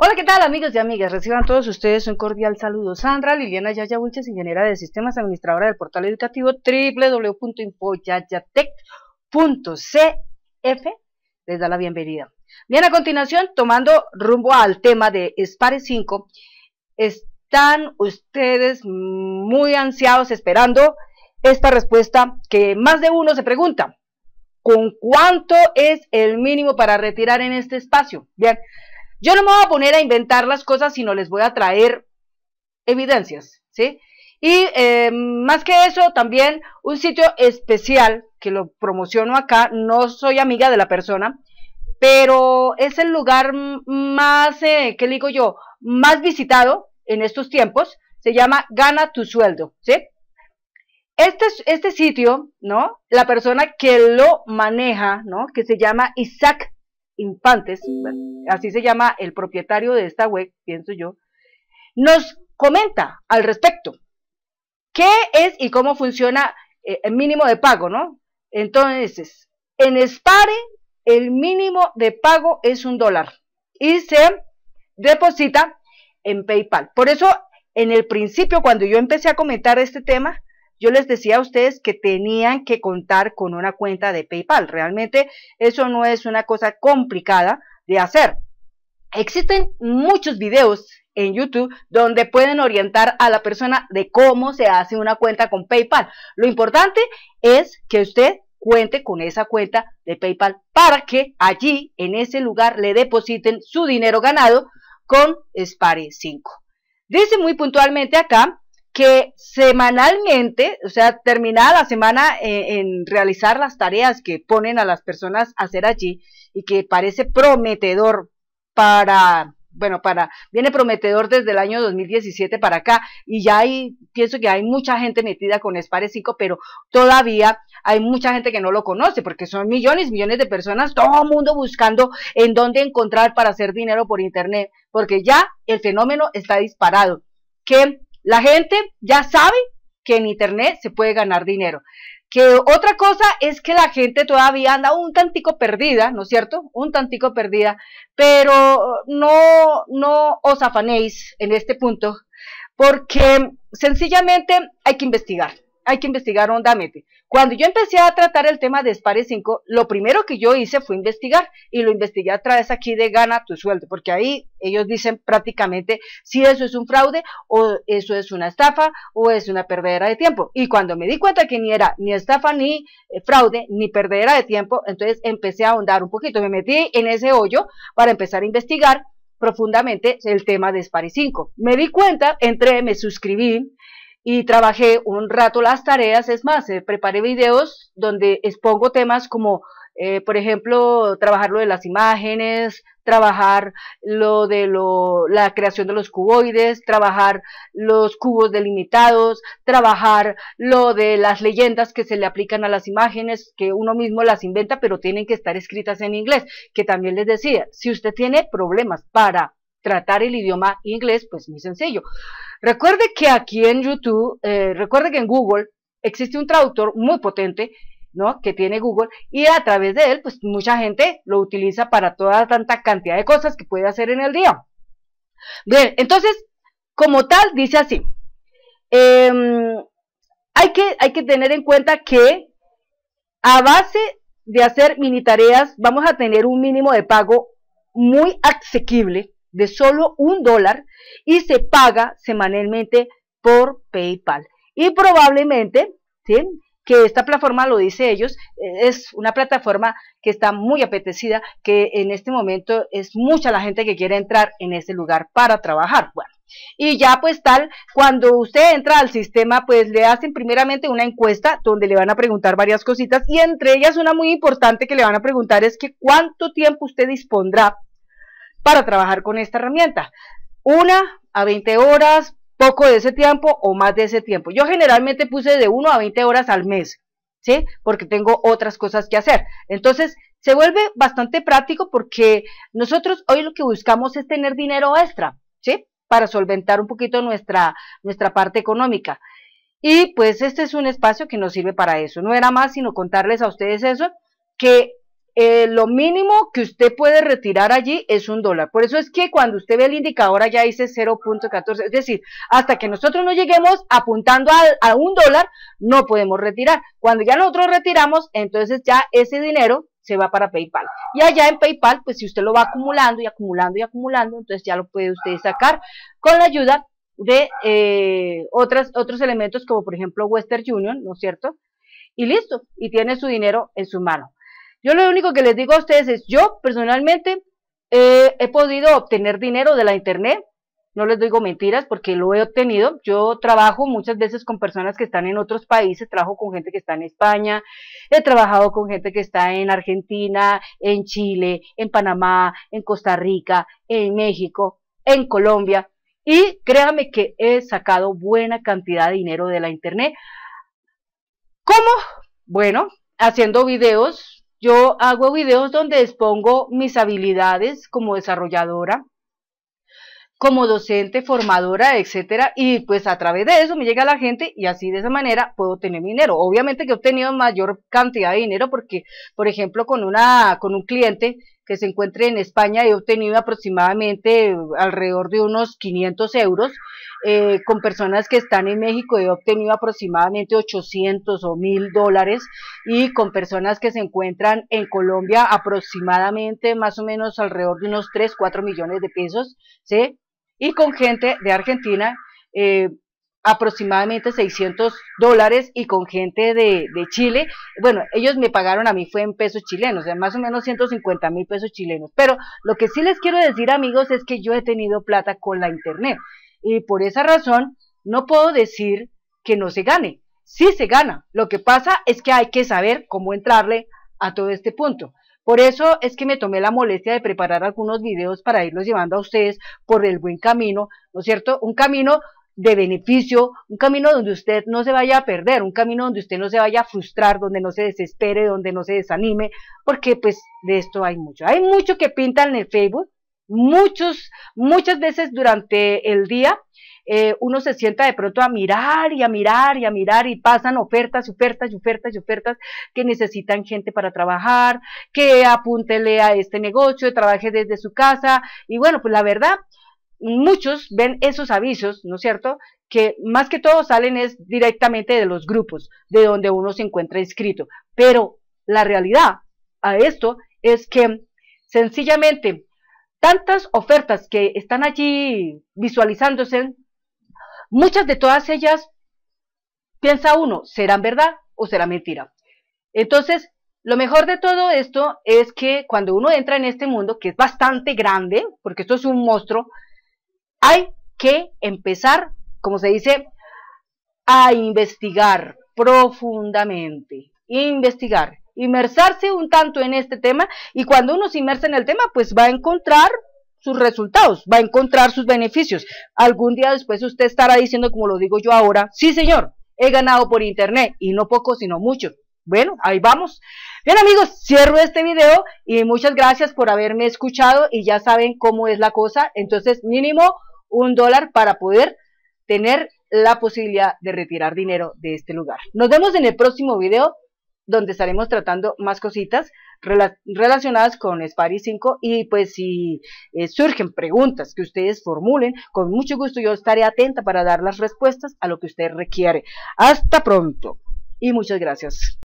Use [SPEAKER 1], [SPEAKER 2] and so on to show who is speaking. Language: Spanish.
[SPEAKER 1] Hola, ¿qué tal amigos y amigas? Reciban todos ustedes un cordial saludo. Sandra Liliana Yaya Wilches, ingeniera de sistemas, administradora del portal educativo www.infoyayatec.cf, les da la bienvenida. Bien, a continuación, tomando rumbo al tema de SPARE 5, están ustedes muy ansiados esperando esta respuesta que más de uno se pregunta. ¿Con cuánto es el mínimo para retirar en este espacio? Bien, yo no me voy a poner a inventar las cosas, sino les voy a traer evidencias, ¿sí? Y eh, más que eso, también un sitio especial que lo promociono acá, no soy amiga de la persona, pero es el lugar más, que eh, ¿qué digo yo?, más visitado en estos tiempos, se llama Gana tu sueldo, ¿sí? Este, este sitio, ¿no? La persona que lo maneja, ¿no? Que se llama Isaac Infantes, así se llama el propietario de esta web, pienso yo, nos comenta al respecto qué es y cómo funciona eh, el mínimo de pago, ¿no? Entonces, en Spare el mínimo de pago es un dólar y se deposita en PayPal. Por eso, en el principio, cuando yo empecé a comentar este tema, yo les decía a ustedes que tenían que contar con una cuenta de PayPal. Realmente eso no es una cosa complicada de hacer. Existen muchos videos en YouTube donde pueden orientar a la persona de cómo se hace una cuenta con PayPal. Lo importante es que usted cuente con esa cuenta de PayPal para que allí, en ese lugar, le depositen su dinero ganado con Spare 5. Dice muy puntualmente acá que semanalmente, o sea, terminada la semana en realizar las tareas que ponen a las personas a hacer allí y que parece prometedor para bueno, para, viene prometedor desde el año 2017 para acá y ya hay, pienso que hay mucha gente metida con Spare 5, pero todavía hay mucha gente que no lo conoce porque son millones, millones de personas, todo el mundo buscando en dónde encontrar para hacer dinero por Internet, porque ya el fenómeno está disparado. ¿Qué? La gente ya sabe que en Internet se puede ganar dinero. Que otra cosa es que la gente todavía anda un tantico perdida, ¿no es cierto? Un tantico perdida, pero no, no os afanéis en este punto, porque sencillamente hay que investigar hay que investigar hondamente. Cuando yo empecé a tratar el tema de SPARE 5, lo primero que yo hice fue investigar, y lo investigué a través aquí de gana tu sueldo, porque ahí ellos dicen prácticamente si eso es un fraude, o eso es una estafa, o es una perdedera de tiempo. Y cuando me di cuenta que ni era ni estafa, ni eh, fraude, ni perdedera de tiempo, entonces empecé a ahondar un poquito, me metí en ese hoyo para empezar a investigar profundamente el tema de SPARE 5. Me di cuenta, entré, me suscribí, y trabajé un rato las tareas, es más, eh, preparé videos donde expongo temas como, eh, por ejemplo, trabajar lo de las imágenes, trabajar lo de lo, la creación de los cuboides, trabajar los cubos delimitados, trabajar lo de las leyendas que se le aplican a las imágenes, que uno mismo las inventa, pero tienen que estar escritas en inglés, que también les decía, si usted tiene problemas para tratar el idioma inglés, pues muy sencillo. Recuerde que aquí en YouTube, eh, recuerde que en Google existe un traductor muy potente, ¿no? Que tiene Google y a través de él, pues mucha gente lo utiliza para toda tanta cantidad de cosas que puede hacer en el día. Bien, entonces, como tal, dice así. Em, hay, que, hay que tener en cuenta que a base de hacer mini tareas, vamos a tener un mínimo de pago muy asequible de solo un dólar y se paga semanalmente por PayPal. Y probablemente, ¿sí? que esta plataforma, lo dice ellos, eh, es una plataforma que está muy apetecida, que en este momento es mucha la gente que quiere entrar en ese lugar para trabajar. Bueno, y ya pues tal, cuando usted entra al sistema, pues le hacen primeramente una encuesta donde le van a preguntar varias cositas y entre ellas una muy importante que le van a preguntar es que cuánto tiempo usted dispondrá para trabajar con esta herramienta. Una a 20 horas, poco de ese tiempo o más de ese tiempo. Yo generalmente puse de 1 a 20 horas al mes, ¿sí? Porque tengo otras cosas que hacer. Entonces, se vuelve bastante práctico porque nosotros hoy lo que buscamos es tener dinero extra, ¿sí? Para solventar un poquito nuestra, nuestra parte económica. Y pues este es un espacio que nos sirve para eso. No era más sino contarles a ustedes eso, que eh, lo mínimo que usted puede retirar allí es un dólar. Por eso es que cuando usted ve el indicador allá dice 0.14, es decir, hasta que nosotros no lleguemos apuntando a, un dólar, no podemos retirar. Cuando ya nosotros retiramos, entonces ya ese dinero se va para PayPal. Y allá en PayPal, pues si usted lo va acumulando y acumulando y acumulando, entonces ya lo puede usted sacar con la ayuda de eh, otras, otros elementos como por ejemplo Western Union, ¿no es cierto? Y listo, y tiene su dinero en su mano. Yo lo único que les digo a ustedes es, yo personalmente eh, he podido obtener dinero de la internet, no les digo mentiras porque lo he obtenido. Yo trabajo muchas veces con personas que están en otros países, trabajo con gente que está en España, he trabajado con gente que está en Argentina, en Chile, en Panamá, en Costa Rica, en México, en Colombia. Y créanme que he sacado buena cantidad de dinero de la internet. ¿Cómo? Bueno, haciendo videos, yo hago videos donde expongo mis habilidades como desarrolladora, como docente, formadora, etcétera, y pues a través de eso me llega la gente y así de esa manera puedo tener dinero. Obviamente que he obtenido mayor cantidad de dinero porque, por ejemplo, con una con un cliente que se encuentre en España, he obtenido aproximadamente eh, alrededor de unos 500 euros. Eh, con personas que están en México he obtenido aproximadamente 800 o 1000 dólares y con personas que se encuentran en Colombia aproximadamente más o menos alrededor de unos 3, 4 millones de pesos, ¿sí? Y con gente de Argentina eh, aproximadamente 600 dólares y con gente de, de, Chile, bueno, ellos me pagaron a mí fue en pesos chilenos, o más o menos 150 mil pesos chilenos, pero lo que sí les quiero decir amigos es que yo he tenido plata con la internet y por esa razón no puedo decir que no se gane, sí se gana, lo que pasa es que hay que saber cómo entrarle a todo este punto. Por eso es que me tomé la molestia de preparar algunos videos para irlos llevando a ustedes por el buen camino, ¿no es cierto? Un camino de beneficio, un camino donde usted no se vaya a perder, un camino donde usted no se vaya a frustrar, donde no se desespere, donde no se desanime, porque pues de esto hay mucho. Hay mucho que pintan en el Facebook, muchos, muchas veces durante el día eh, uno se sienta de pronto a mirar y a mirar y a mirar y pasan ofertas y ofertas y ofertas y ofertas que necesitan gente para trabajar, que apúntele a este negocio, trabaje desde su casa y bueno, pues la verdad, muchos ven esos avisos, ¿no es cierto? Que más que todo salen es directamente de los grupos, de donde uno se encuentra inscrito. Pero la realidad a esto es que sencillamente tantas ofertas que están allí visualizándose, muchas de todas ellas, piensa uno, ¿serán verdad o será mentira? Entonces, lo mejor de todo esto es que cuando uno entra en este mundo, que es bastante grande, porque esto es un monstruo, hay que empezar, como se dice, a investigar profundamente, investigar, inmersarse un tanto en este tema y cuando uno se inmersa en el tema, pues va a encontrar sus resultados, va a encontrar sus beneficios. Algún día después usted estará diciendo, como lo digo yo ahora, sí señor, he ganado por internet y no poco, sino mucho. Bueno, ahí vamos. Bien amigos, cierro este video y muchas gracias por haberme escuchado y ya saben cómo es la cosa. Entonces, mínimo un dólar para poder tener la posibilidad de retirar dinero de este lugar. Nos vemos en el próximo video donde estaremos tratando más cositas relacionadas con Spari 5 y pues si eh, surgen preguntas que ustedes formulen, con mucho gusto yo estaré atenta para dar las respuestas a lo que usted requiere. Hasta pronto y muchas gracias.